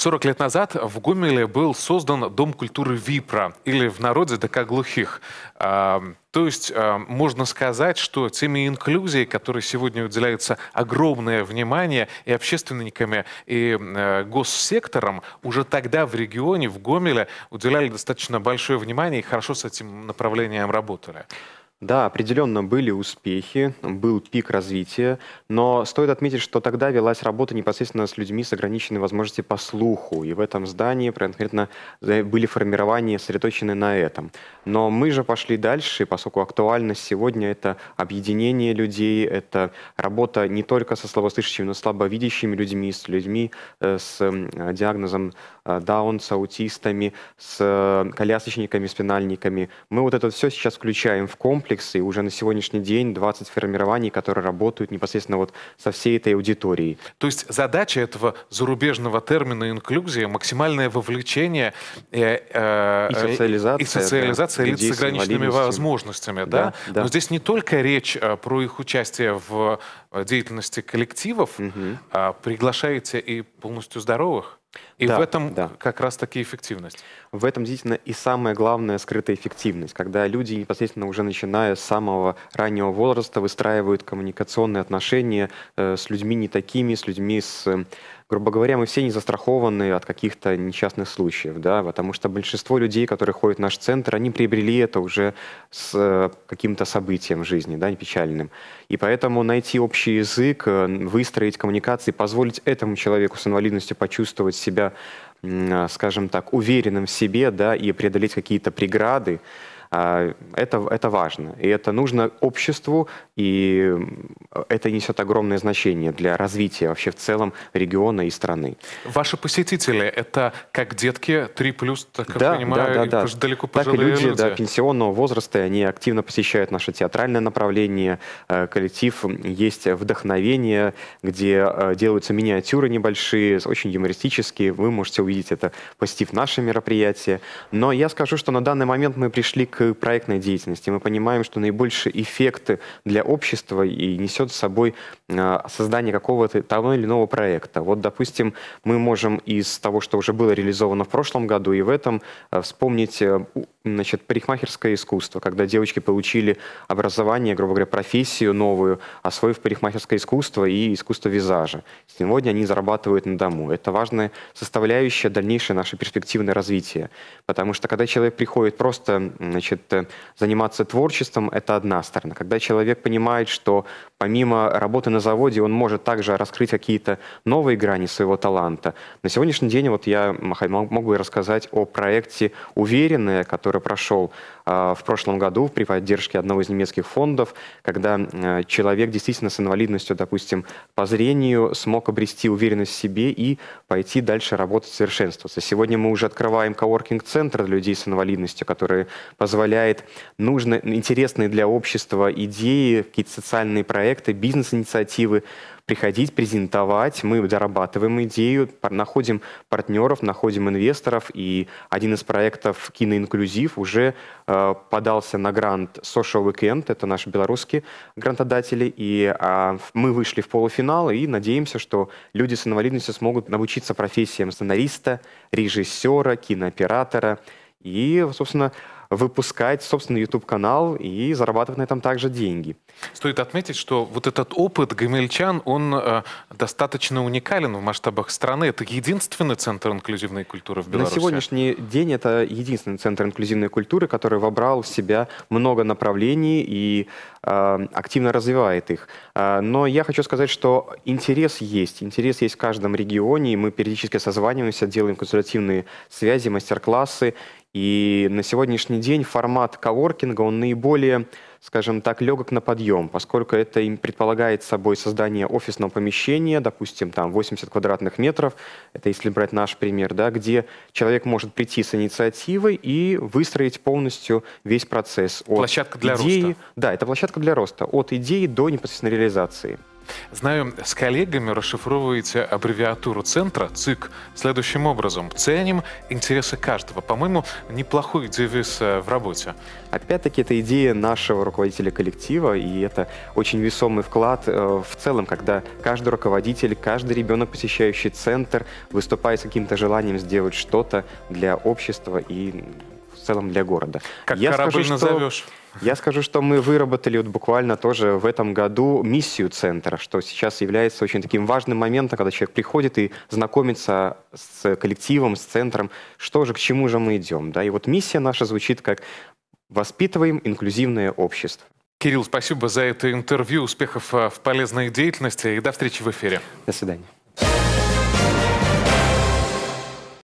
40 лет назад в Гомеле был создан Дом культуры Випра, или в народе ДК глухих. А, то есть а, можно сказать, что теме инклюзии, которой сегодня уделяется огромное внимание и общественниками, и а, госсектором, уже тогда в регионе, в Гомеле, уделяли достаточно большое внимание и хорошо с этим направлением работали. Да, определенно были успехи, был пик развития, но стоит отметить, что тогда велась работа непосредственно с людьми с ограниченной возможностью по слуху, и в этом здании конкретно э, были формирования сосредоточены на этом. Но мы же пошли дальше, поскольку актуальность сегодня — это объединение людей, это работа не только со слабослышащими, но и слабовидящими людьми, с людьми э, с диагнозом э, Даун, с аутистами, с колясочниками, спинальниками. Мы вот это все сейчас включаем в комплекс, комплексы, и уже на сегодняшний день 20 формирований, которые работают непосредственно вот со всей этой аудиторией. То есть задача этого зарубежного термина инклюзия – максимальное вовлечение э, э, и социализация, и социализация да, лиц с ограниченными возможностями. Да? Да, да. Но здесь не только речь э, про их участие в э, деятельности коллективов, угу. э, приглашаете и полностью здоровых? И да, в этом да. как раз-таки эффективность. В этом действительно и самая главная скрытая эффективность, когда люди непосредственно уже начиная с самого раннего возраста выстраивают коммуникационные отношения э, с людьми не такими, с людьми с э, грубо говоря, мы все не застрахованы от каких-то несчастных случаев, да, потому что большинство людей, которые ходят в наш центр, они приобрели это уже с э, каким-то событием в жизни, да, печальным. И поэтому найти общий язык, э, выстроить коммуникации, позволить этому человеку с инвалидностью почувствовать себя, э, скажем так, уверенным в себе, да, и преодолеть какие-то преграды, а, это, это важно, и это нужно обществу, и э, это несет огромное значение для развития вообще в целом региона и страны. Ваши посетители – это как детки 3+, плюс, так да, я понимаю, да, да, да. далеко так и люди, люди. Да, пенсионного возраста, они активно посещают наше театральное направление, э, коллектив, есть вдохновение, где э, делаются миниатюры небольшие, очень юмористические, вы можете увидеть это, посетив наше мероприятие. Но я скажу, что на данный момент мы пришли к к проектной деятельности. Мы понимаем, что наибольшие эффекты для общества и несет с собой э, создание какого-то того или иного проекта. Вот, допустим, мы можем из того, что уже было реализовано в прошлом году и в этом, э, вспомнить э, значит, парикмахерское искусство, когда девочки получили образование, грубо говоря, профессию новую, освоив парикмахерское искусство и искусство визажа. Сегодня они зарабатывают на дому. Это важная составляющая дальнейшее наше перспективное развитие. Потому что когда человек приходит просто значит, заниматься творчеством, это одна сторона. Когда человек понимает, что помимо работы на заводе он может также раскрыть какие-то новые грани своего таланта. На сегодняшний день вот я могу рассказать о проекте «Уверенная», который который прошел а, в прошлом году при поддержке одного из немецких фондов, когда а, человек действительно с инвалидностью, допустим, по зрению смог обрести уверенность в себе и пойти дальше работать, совершенствоваться. Сегодня мы уже открываем коворкинг-центр для людей с инвалидностью, который позволяет нужные, интересные для общества идеи, какие-то социальные проекты, бизнес-инициативы приходить, презентовать. Мы дорабатываем идею, находим партнеров, находим инвесторов. И один из проектов «Киноинклюзив» уже э, подался на грант Social Weekend. Это наши белорусские грантодатели. И э, мы вышли в полуфинал и надеемся, что люди с инвалидностью смогут научиться профессиям сценариста, режиссера, кинооператора. И, собственно, выпускать собственный YouTube-канал и зарабатывать на этом также деньги. Стоит отметить, что вот этот опыт гамельчан, он э, достаточно уникален в масштабах страны. Это единственный центр инклюзивной культуры в Беларуси? На сегодняшний день это единственный центр инклюзивной культуры, который вобрал в себя много направлений и э, активно развивает их. Э, но я хочу сказать, что интерес есть. Интерес есть в каждом регионе, и мы периодически созваниваемся, делаем консультативные связи, мастер-классы. И на сегодняшний день формат коворкинга, он наиболее, скажем так, легок на подъем, поскольку это им предполагает собой создание офисного помещения, допустим, там 80 квадратных метров, это если брать наш пример, да, где человек может прийти с инициативой и выстроить полностью весь процесс. От площадка для идеи, роста. Да, это площадка для роста, от идеи до непосредственно реализации. Знаю, с коллегами расшифровываете аббревиатуру центра ЦИК следующим образом. Ценим интересы каждого. По-моему, неплохой девиз э, в работе. Опять-таки, это идея нашего руководителя коллектива, и это очень весомый вклад э, в целом, когда каждый руководитель, каждый ребенок, посещающий центр, выступает с каким-то желанием сделать что-то для общества и в целом для города. Как я корабль скажу, назовешь? Что, я скажу, что мы выработали вот буквально тоже в этом году миссию центра, что сейчас является очень таким важным моментом, когда человек приходит и знакомится с коллективом, с центром, что же, к чему же мы идем. Да? И вот миссия наша звучит как «Воспитываем инклюзивное общество». Кирилл, спасибо за это интервью. Успехов а, в полезной деятельности и до встречи в эфире. До свидания.